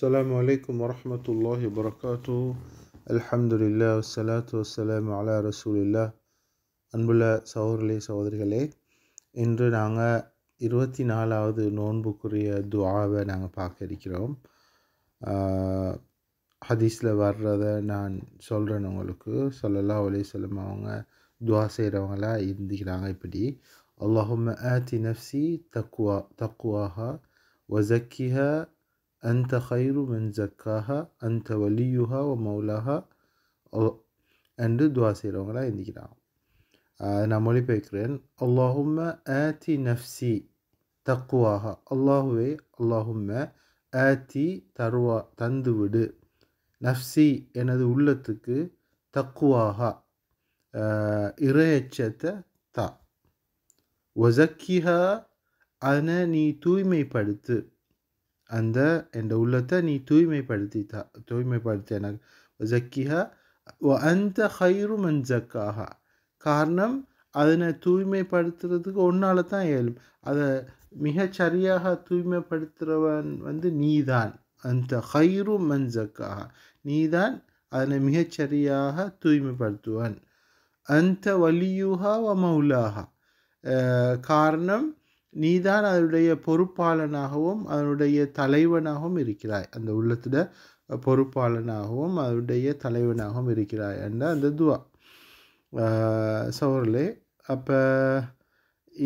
السلام عليكم ورحمة الله وبركاته الحمد لله والصلاة والسلام على رسول الله அன்புள்ள சகோதரர்களே சகோதரிகளே இன்று நாங்கள் இருபத்தி நாலாவது நோன்புக்குரிய துவாவை நாங்கள் பார்க்க இருக்கிறோம் ஹதீஸில் வர்றத நான் சொல்கிறேன் உங்களுக்கு சொல்லலா ஒலே சொல்லும் அவங்க துவா செய்கிறவங்களா இருந்துக்கிறாங்க இப்படி அல்லாஹும் ஆத்தி நஃப்சி தக்குவா தக்குவாஹா வசக்கிஹா அந்த ஹைரு من زكاها أنت வலியுஹா ஓ மௌலாஹா ஓ என்று துவா செய்கிறவங்களாக எழுந்திக்கிறான் நான் மொழிபெயர்க்கிறேன் அல்லாஹும்ம ஆதி நஃப்சி தக்குவாகா அல்லாஹுவே அல்லாஹும்ம ஆதி தருவா தந்து விடு நஃப்சி எனது உள்ளத்துக்கு தக்குவாகா இறையச்சத்தை தா ஒசக்கிஹா அதனை நீ தூய்மைப்படுத்து அந்த என் உள்ளத்தை நீ தூய்மைப்படுத்தித்தா எனக்கு ஜக்கிஹா அந்த ஹைரு மன் ஜக்காகா காரணம் அதனை தூய்மைப்படுத்துறதுக்கு ஒன்றால் தான் ஏழும் அதை மிகச்சரியாக தூய்மைப்படுத்துகிறவன் வந்து நீதான் அந்த ஹைரு மன் ஜக்காகா நீதான் அதனை மிகச்சரியாக தூய்மைப்படுத்துவன் அந்த வலியுகா வ மௌலாகா காரணம் நீதான் அதனுடைய பொறுப்பாளனாகவும் அதனுடைய தலைவனாகவும் இருக்கிறாய் அந்த உள்ளத்தில் பொறுப்பாளனாகவும் அதனுடைய தலைவனாகவும் இருக்கிறாய் என்ற அந்த துவா சோர்லே அப்போ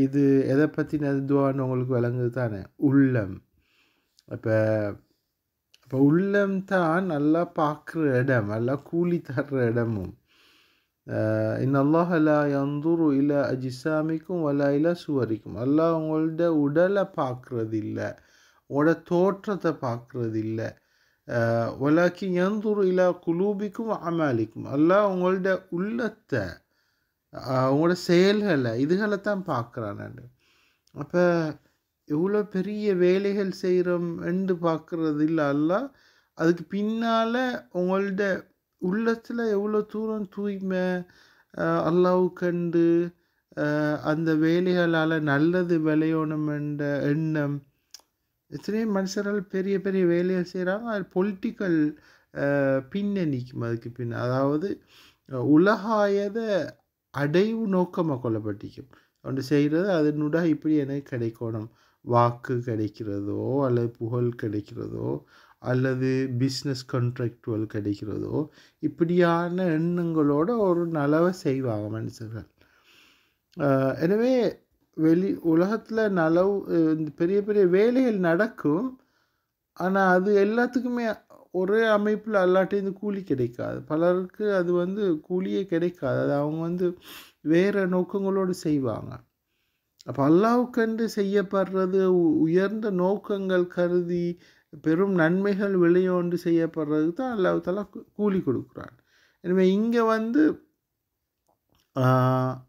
இது எதை பற்றினது துவான்னு உங்களுக்கு விளங்குது தானே உள்ளம் அப்போ அப்போ உள்ளம் தான் நல்லா பார்க்குற இடம் நல்லா கூலி தர்ற இடமும் இன் அல்லாஹ் லா யந்துரு இல அஜிசாமிக்கும் வலா இல சுவரிக்கும் அல்லாஹ் உங்களோட உடலை பார்க்கறது இல்லை உங்களோட தோற்றத்தை பார்க்கறது இல்லை வலாக்கி யந்துரு இலா குலூபிக்கும் அமாலிக்கும் அல்லாஹ் உங்களோட உள்ளத்தை eh, உங்களோட செயல்களை இதுகளை தான் பார்க்குறான் அப்போ எவ்வளோ பெரிய வேலைகள் செய்கிறோம் என்று பார்க்குறது இல்லை அல்ல அதுக்கு பின்னால் உங்கள்ட உள்ளத்தில் எவ்வளோ தூரம் தூய்மை அல்லாவு கண்டு அந்த வேலைகளால் நல்லது விளையணும் என்ற எண்ணம் எத்தனையோ மனுஷரால் பெரிய பெரிய வேலைகள் செய்கிறாங்க அது பொலிட்டிக்கல் பின்னணிக்கும் அதுக்கு பின் அதாவது உலகாயத அடைவு நோக்கமாக கொள்ளப்பட்டிக்கும் ஒன்று செய்கிறது அதனுட இப்படி எனக்கு கிடைக்கணும் வாக்கு கிடைக்கிறதோ அல்லது புகழ் கிடைக்கிறதோ அல்லது பிஸ்னஸ் கான்ட்ராக்டுவல் கிடைக்கிறதோ இப்படியான எண்ணங்களோட ஒரு நலவை செய்வாங்க மனுஷர்கள் எனவே வெளி உலகத்தில் நலவு பெரிய பெரிய வேலைகள் நடக்கும் ஆனால் அது எல்லாத்துக்குமே ஒரே அமைப்பில் அல்லாட்டேருந்து கூலி கிடைக்காது பலருக்கு அது வந்து கூலியே கிடைக்காது அது அவங்க வந்து வேறு நோக்கங்களோடு செய்வாங்க அப்போ அல்லாவுக்கென்று செய்யப்படுறது உயர்ந்த நோக்கங்கள் கருதி பெரும் நன்மைகள் வெளியோண்டு செய்யப்படுறதுக்கு தான் அல்லாஹால கூலி கொடுக்குறான் எனவே இங்கே வந்து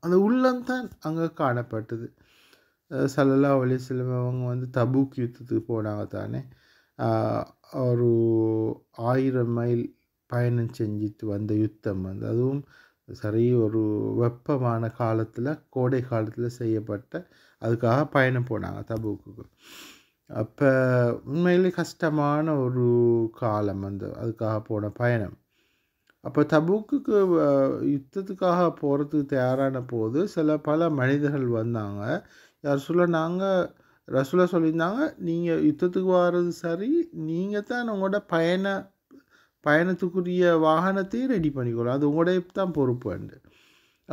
அந்த உள்ளம்தான் அங்கே காணப்பட்டது சல்லல்லா செல்வம் அவங்க வந்து தபூக் யுத்தத்துக்கு போனாங்க தானே ஒரு ஆயிரம் மைல் பயணம் செஞ்சுட்டு வந்த யுத்தம் வந்து அதுவும் சரி ஒரு வெப்பமான காலத்தில் கோடை காலத்தில் செய்யப்பட்ட அதுக்காக பயணம் போனாங்க தபூக்கு அப்போ உண்மையிலே கஷ்டமான ஒரு காலம் அந்த அதுக்காக போன பயணம் அப்போ தபுக்கு யுத்தத்துக்காக போகிறதுக்கு தயாரான போது சில பல மனிதர்கள் வந்தாங்க யார் சொல்ல நாங்கள் ரசூல சொல்லியிருந்தாங்க நீங்கள் யுத்தத்துக்கு வர்றது சரி நீங்கள் தான் உங்களோட பயண பயணத்துக்குரிய வாகனத்தையும் ரெடி பண்ணிக்கணும் அது உங்களுடைய தான் பொறுப்பு அண்டு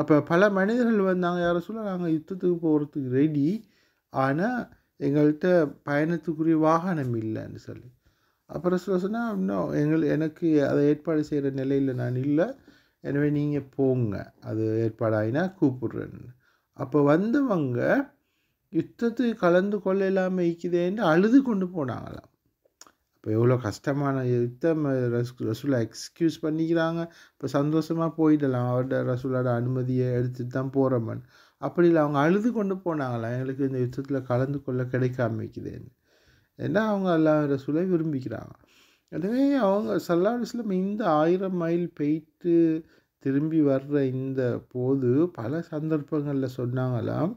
அப்போ பல மனிதர்கள் வந்தாங்க யார் சொல்ல நாங்கள் யுத்தத்துக்கு போகிறதுக்கு ரெடி ஆனால் எங்கள்கிட்ட பயணத்துக்குரிய வாகனம் இல்லைன்னு சொல்லி அப்புறம் சொல்ல சொன்னால் இன்னும் எங்கள் எனக்கு அதை ஏற்பாடு செய்கிற நிலையில் நான் இல்லை எனவே நீங்கள் போங்க அது ஏற்பாடாயினா கூப்பிடுறேன்னு அப்போ வந்தவங்க யுத்தத்து கலந்து கொள்ள இல்லாமல் இக்குதேன்னு அழுது கொண்டு போனாங்களாம் இப்போ எவ்வளோ கஷ்டமான யுத்தம் ரஸ் ரசூலா எக்ஸ்கியூஸ் பண்ணிக்கிறாங்க இப்போ சந்தோஷமாக போயிடலாம் அவர்கிட்ட ரசூலோட அனுமதியை எடுத்துட்டு தான் போகிறோமன் அப்படி இல்லை அவங்க அழுது கொண்டு போனாங்களா எங்களுக்கு இந்த யுத்தத்தில் கலந்து கொள்ள கிடைக்காம ஏன்னா அவங்க எல்லாம் சொல்ல விரும்பிக்கிறாங்க எனவே அவங்க சல்லாஹ் இந்த ஆயிரம் மைல் போயிட்டு திரும்பி வர்ற இந்த போது பல சந்தர்ப்பங்களில் சொன்னாங்களாம்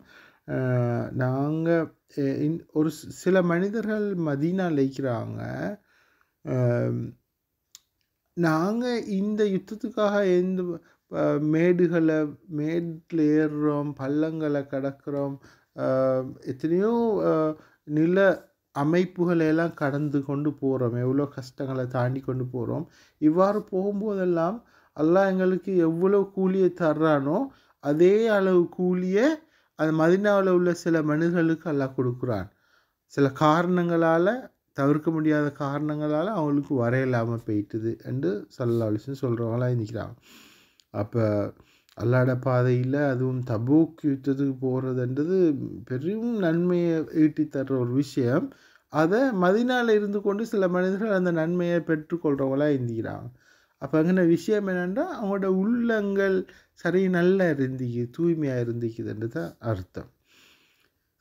நாங்கள் ஒரு சில மனிதர்கள் மதீனா லைக்கிறாங்க நாங்கள் இந்த யுத்தத்துக்காக எந்த மேடுகளை மேட்டில் ஏறுறோம் பள்ளங்களை கடக்கிறோம் எத்தனையோ நில அமைப்புகளை எல்லாம் கடந்து கொண்டு போகிறோம் எவ்வளோ கஷ்டங்களை தாண்டி கொண்டு போகிறோம் இவ்வாறு போகும்போதெல்லாம் எல்லாம் எங்களுக்கு எவ்வளோ கூலியை தர்றானோ அதே அளவு கூலியை அந்த மதினாவில் உள்ள சில மனிதர்களுக்கு எல்லாம் கொடுக்குறான் சில காரணங்களால் தவிர்க்க முடியாத காரணங்களால் அவங்களுக்கு வரையில்லாமல் போயிட்டுது என்று சல்லா அலிசன் சொல்கிறவங்களாம் நிற்கிறாங்க அப்போ அல்லாட பாதையில் அதுவும் தபூக் யுத்தத்துக்கு போகிறதுன்றது பெரும் நன்மையை ஈட்டி தர்ற ஒரு விஷயம் அதை மதினால் இருந்து கொண்டு சில மனிதர்கள் அந்த நன்மையை பெற்றுக்கொள்கிறவங்களாக இருந்திக்கிறாங்க அப்போ அங்கே விஷயம் என்னென்னா அவங்களோட உள்ளங்கள் சரி நல்லா இருந்திக்கு தூய்மையாக இருந்திக்குதுன்னு தான் அர்த்தம்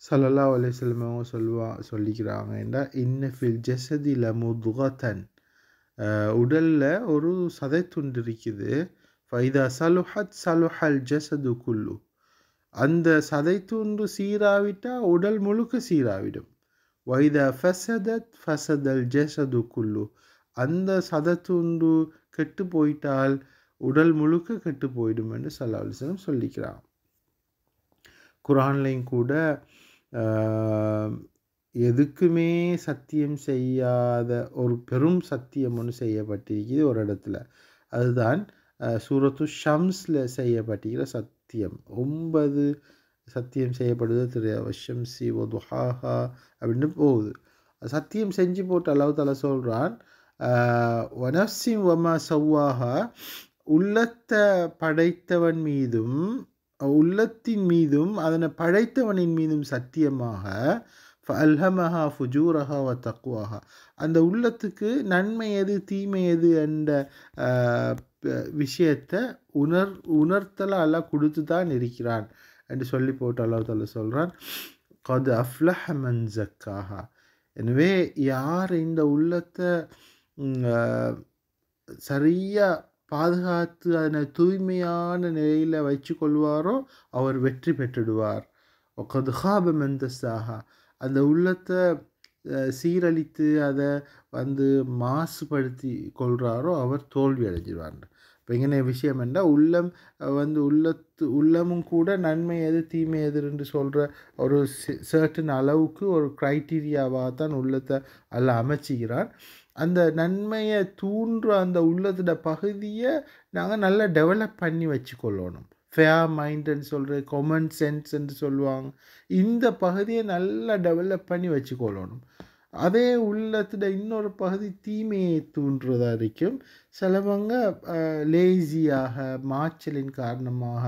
சல்லல்லா அவங்க சொல்லுவா சொல்லிக்கிறாங்க என்றால் இன்னஃபில் ஜெசதில முதுகத்தன் உடலில் ஒரு சதை துண்டு இருக்குது ஃபைதா சலுஹத் சலுஹல் ஜசது குல்லு அந்த சதை துண்டு சீராவிட்டால் உடல் முழுக்க சீராவிடும் வைதா ஃபசதத் ஃபசதல் ஜசது குல்லு அந்த துண்டு கெட்டு போயிட்டால் உடல் முழுக்க கெட்டு போயிடும் என்று சல்லாஹலிசனம் சொல்லிக்கிறான் குரான்லையும் கூட எதுக்குமே சத்தியம் செய்யாத ஒரு பெரும் சத்தியம் ஒன்று செய்யப்பட்டிருக்குது ஒரு இடத்துல அதுதான் சூரத்து ஷம்ஸில் செய்யப்பட்டிக்கிற சத்தியம் ஒன்பது சத்தியம் செய்யப்படுது திரு வஷம்சி ஓ துஹாஹா அப்படின்னு போகுது சத்தியம் செஞ்சு போட்டு அளவு தலை சொல்கிறான் வனசிம் வமா சவ்வாஹா உள்ளத்தை படைத்தவன் மீதும் உள்ளத்தின் மீதும் அதனை படைத்தவனின் மீதும் சத்தியமாக ஃபல்ஹமஹா ஃபுஜூரஹா வ தக்குவாஹா அந்த உள்ளத்துக்கு நன்மை எது தீமை எது என்ற விஷயத்தை உணர் உணர்த்தலை எல்லாம் கொடுத்து தான் இருக்கிறான் என்று சொல்லி போட்டு அல்லாஹால சொல்கிறான் கது அஃப்லஹ மன்சக்காஹா எனவே யார் இந்த உள்ளத்தை சரியாக பாதுகாத்து அதனை தூய்மையான நிலையில் வச்சு கொள்வாரோ அவர் வெற்றி பெற்றுடுவார் ஒக்கது ஹாப சாஹா அந்த உள்ளத்தை சீரழித்து அதை வந்து மாசுபடுத்தி கொள்கிறாரோ அவர் தோல்வி அடைஞ்சிடுவாங்க இப்போ இங்கே விஷயம் என்ன உள்ளம் வந்து உள்ளத்து உள்ளமும் கூட நன்மை எது தீமை எதுன்னு சொல்கிற ஒரு சர்ட்டன் அளவுக்கு ஒரு க்ரைட்டீரியாவாக தான் உள்ளத்தை அல்ல அமைச்சிக்கிறான் அந்த நன்மையை தூண்டுற அந்த உள்ளத்தோட பகுதியை நாங்கள் நல்லா டெவலப் பண்ணி வச்சுக்கொள்ளணும் ஃபேர் மைண்டுன்னு சொல்கிறது கொமன் சென்ஸ்ன்னு சொல்லுவாங்க இந்த பகுதியை நல்லா டெவலப் பண்ணி வச்சுக்கொள்ளணும் அதே உள்ளத்தில் இன்னொரு பகுதி தீமையை தூண்டுறதா இருக்கும் சிலவங்க லேசியாக மாச்சலின் காரணமாக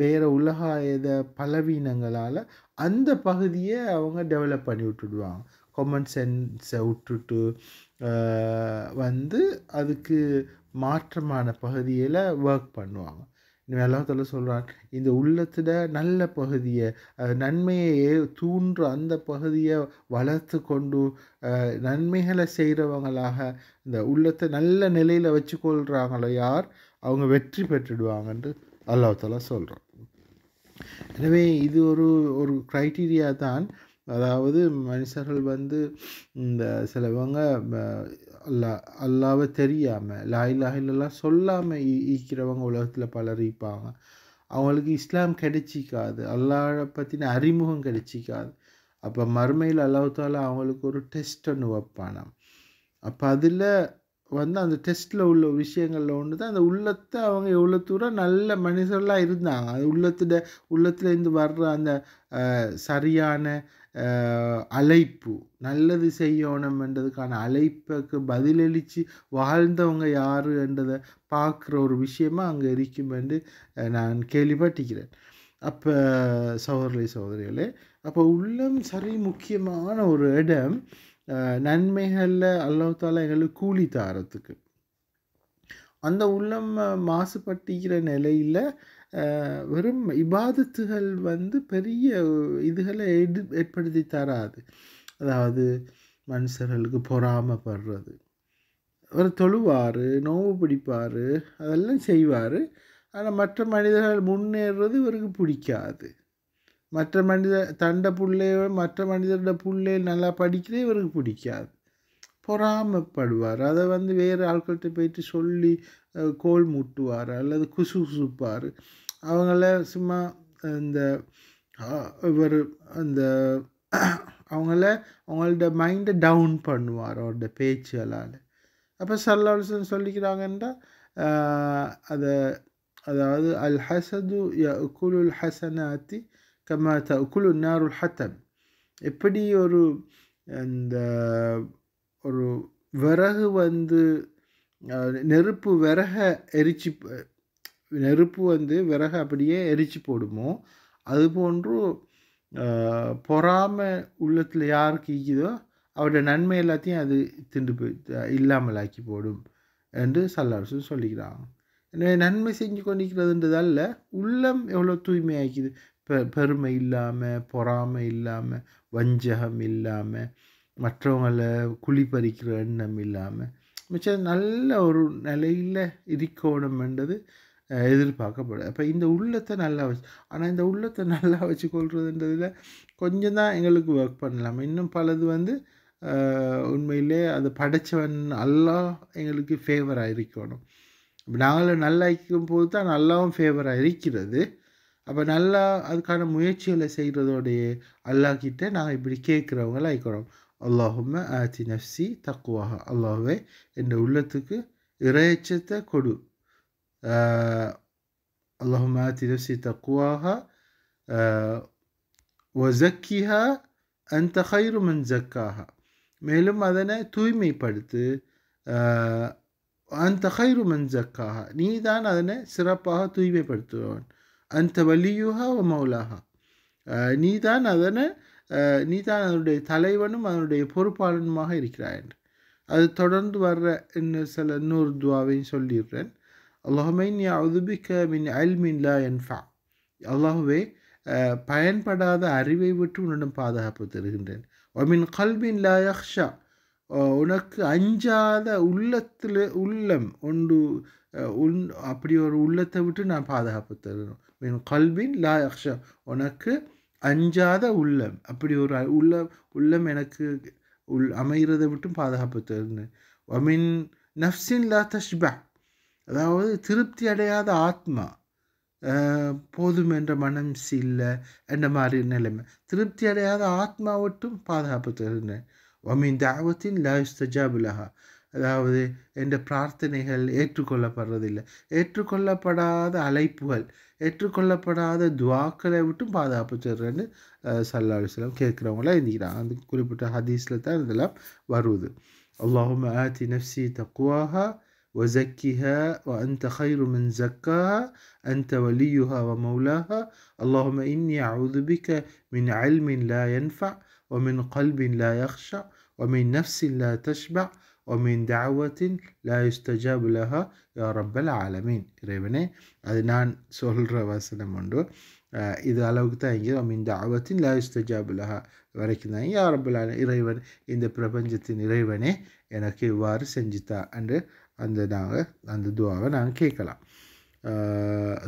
வேறு உலகாயுத பலவீனங்களால் அந்த பகுதியை அவங்க டெவலப் பண்ணி விட்டுடுவாங்க கொமன் சென்ஸை விட்டுட்டு வந்து அதுக்கு மாற்றமான பகுதியில் ஒர்க் பண்ணுவாங்க அல்லாஹ் சொல்ல சொல்கிறான் இந்த உள்ளத்தில் நல்ல பகுதியை நன்மையை தூன்ற அந்த பகுதியை வளர்த்து கொண்டு நன்மைகளை செய்கிறவங்களாக இந்த உள்ளத்தை நல்ல நிலையில் வச்சுக்கொள்கிறாங்களோ யார் அவங்க வெற்றி பெற்றுடுவாங்கன்ட்டு அல்லாத்தாலா சொல்கிறான் எனவே இது ஒரு ஒரு க்ரைட்டீரியா தான் அதாவது மனுஷர்கள் வந்து இந்த சிலவங்க அல்லா அல்லாவை தெரியாமல் லாய் இல்லைல்லா சொல்லாமல் ஈ ஈக்கிறவங்க உலகத்தில் பலர் ஈப்பாங்க அவங்களுக்கு இஸ்லாம் கிடைச்சிக்காது அல்லாவை பற்றின அறிமுகம் கிடைச்சிக்காது அப்போ மறுமையில் அல்லாஹால அவங்களுக்கு ஒரு டெஸ்ட் ஒன்று வைப்பானாம் அப்போ அதில் வந்து அந்த டெஸ்ட்டில் உள்ள விஷயங்களில் ஒன்று தான் அந்த உள்ளத்தை அவங்க எவ்வளோ தூரம் நல்ல மனிதர்களாக இருந்தாங்க அது உள்ளத்துல உள்ளத்துலேருந்து வர்ற அந்த சரியான அழைப்பு நல்லது செய்யணும் என்றதுக்கான அழைப்புக்கு பதிலளித்து வாழ்ந்தவங்க யார் என்றதை பார்க்குற ஒரு விஷயமாக அங்கே இருக்கும் என்று நான் கேள்விப்பட்டிக்கிறேன் அப்போ சகோதரி சகோதரிகளே அப்போ உள்ளம் சரி முக்கியமான ஒரு இடம் நன்மைகளில் அல்லவத்தால் எங்களுக்கு கூலி தாரத்துக்கு அந்த உள்ளம் மாசுபட்டிக்கிற நிலையில் வெறும் இபாதத்துகள் வந்து பெரிய இதுகளை எடு ஏற்படுத்தி தராது அதாவது மனுஷர்களுக்கு பொறாமப்படுறது அவர் தொழுவார் நோவு பிடிப்பார் அதெல்லாம் செய்வார் ஆனால் மற்ற மனிதர்கள் முன்னேறுறது இவருக்கு பிடிக்காது மற்ற மனித தண்டை பிள்ளைய மற்ற மனிதரோட பிள்ளை நல்லா படிக்கிறே இவருக்கு பிடிக்காது பொறாமப்படுவார் அதை வந்து வேறு ஆட்கள்கிட்ட போயிட்டு சொல்லி கோல் முட்டுவார் அல்லது குசு குசுப்பார் அவங்கள சும்மா இந்த ஒரு அந்த அவங்கள அவங்களோட மைண்டை டவுன் பண்ணுவார் அவரோட பேச்சுகளால் அப்போ சல்லாசன் சொல்லிக்கிறாங்கன்றா அதை அதாவது அல் ஹசது குலுல் ஹசனாத்தி கமா த குலு நாருல் ஹத்தன் எப்படி ஒரு அந்த ஒரு விறகு வந்து நெருப்பு விறக எரிச்சு நெருப்பு வந்து விறகு அப்படியே எரிச்சு போடுமோ அது போன்று பொறாமை உள்ளத்தில் யார் கீக்குதோ அவருடைய நன்மை எல்லாத்தையும் அது திண்டு போய் இல்லாமல் ஆக்கி போடும் என்று சல்லரசு சொல்லிக்கிறாங்க எனவே நன்மை செஞ்சு கொண்டிருக்கிறதுன்றதால உள்ளம் எவ்வளோ தூய்மையாக்கிது பெ பெருமை இல்லாமல் பொறாமை இல்லாமல் வஞ்சகம் இல்லாமல் மற்றவங்களை குழிப்பறிக்கிற எண்ணம் இல்லாமல் மிச்சம் நல்ல ஒரு நிலையில் இருக்கணும்ன்றது எதிர்பார்க்கப்படும் அப்போ இந்த உள்ளத்தை நல்லா வச்சு ஆனால் இந்த உள்ளத்தை நல்லா வச்சுக்கொள்கிறதுன்றதில் கொஞ்சம் தான் எங்களுக்கு ஒர்க் பண்ணலாம் இன்னும் பலது வந்து உண்மையிலே அது படைத்தவன் நல்லா எங்களுக்கு ஃபேவராக இருக்கணும் நாங்களும் நல்லா இருக்கும் போது தான் நல்லாவும் ஃபேவராக இருக்கிறது அப்போ நல்லா அதுக்கான முயற்சிகளை செய்கிறதோடைய அல்லாக்கிட்ட நாங்கள் இப்படி கேட்குறவங்களாக இருக்கிறோம் அல்லாஹும் ஆத்தி நஃப்சி தக்குவாக அல்லாஹே என்ற உள்ளத்துக்கு இறைச்சத்தை கொடு اللهم آت نفسي تقواها ஒசக்கிஹா அந்த ஹைரு மன் ஜக்காஹா மேலும் அதனை தூய்மைப்படுத்து அந்த ஹைரு மன் ஜக்காஹா நீ தான் அதனை சிறப்பாக தூய்மைப்படுத்துவான் அந்த வலியுஹா ஒ மௌலாஹா நீ தான் அதனை நீ தான் அதனுடைய தலைவனும் அதனுடைய பொறுப்பாளனுமாக இருக்கிறாய் என்று அது தொடர்ந்து வர்ற இன்னும் சில இன்னொரு துவாவையும் சொல்லிடுறேன் அல்லாஹுமைன் அவுதுபிக்க மின் லா என்பா அல்லாஹுவே பயன்படாத அறிவை விட்டு உன்னிடம் பாதுகாப்பு தருகின்றேன் ஒமின் கல்பின் லா யக்ஷா உனக்கு அஞ்சாத உள்ளத்தில் உள்ளம் ஒன்று உன் அப்படி ஒரு உள்ளத்தை விட்டு நான் பாதுகாப்பு தருகிறோம் மின் கல்பின் லா அக்ஷா உனக்கு அஞ்சாத உள்ளம் அப்படி ஒரு உள்ள உள்ளம் எனக்கு உள் அமைகிறதை விட்டும் பாதுகாப்பு தருகிறேன் ஒமின் நஃப்சின் லா தஷ்பா அதாவது திருப்தி அடையாத ஆத்மா போதும் என்ற மனம் இல்லை என்ற மாதிரி நிலைமை திருப்தி அடையாத ஆத்மா ஆத்மாவட்டும் பாதுகாப்பு தருகிறேன் ஒமின் தாவத்தின் லஹா அதாவது என்ற பிரார்த்தனைகள் ஏற்றுக்கொள்ளப்படுறதில்லை ஏற்றுக்கொள்ளப்படாத அழைப்புகள் ஏற்றுக்கொள்ளப்படாத துவாக்களை விட்டும் பாதுகாப்பு தருகிறேன்னு சல்லா அலுவலம் கேட்குறவங்களாம் எழுதிக்கிறாங்க அந்த குறிப்பிட்ட ஹதீஸில் தான் இதெல்லாம் வருது அல்லாஹும் ஆத்தி நஃப்சி தக்குவாக وزكها وأنت خير من زكاها أنت وليها ومولاها اللهم إني أعوذ بك من علم لا ينفع ومن قلب لا يخشع ومن نفس لا تشبع ومن دعوة لا يستجاب لها يا رب العالمين ربنا هذا نان سول رواسنا مندو إذا لوك تانجر ومن دعوة لا يستجاب لها ولكن يا رب العالمين ربنا إن دبر بنجتني ربنا أنا كي وارس أنجتا أندر அந்த நாங்கள் அந்த துவாவை நாங்கள் கேட்கலாம்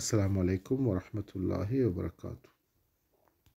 அஸ்லாம் வலைக்கம் வரமத்துல்லாஹி வபர்காத்து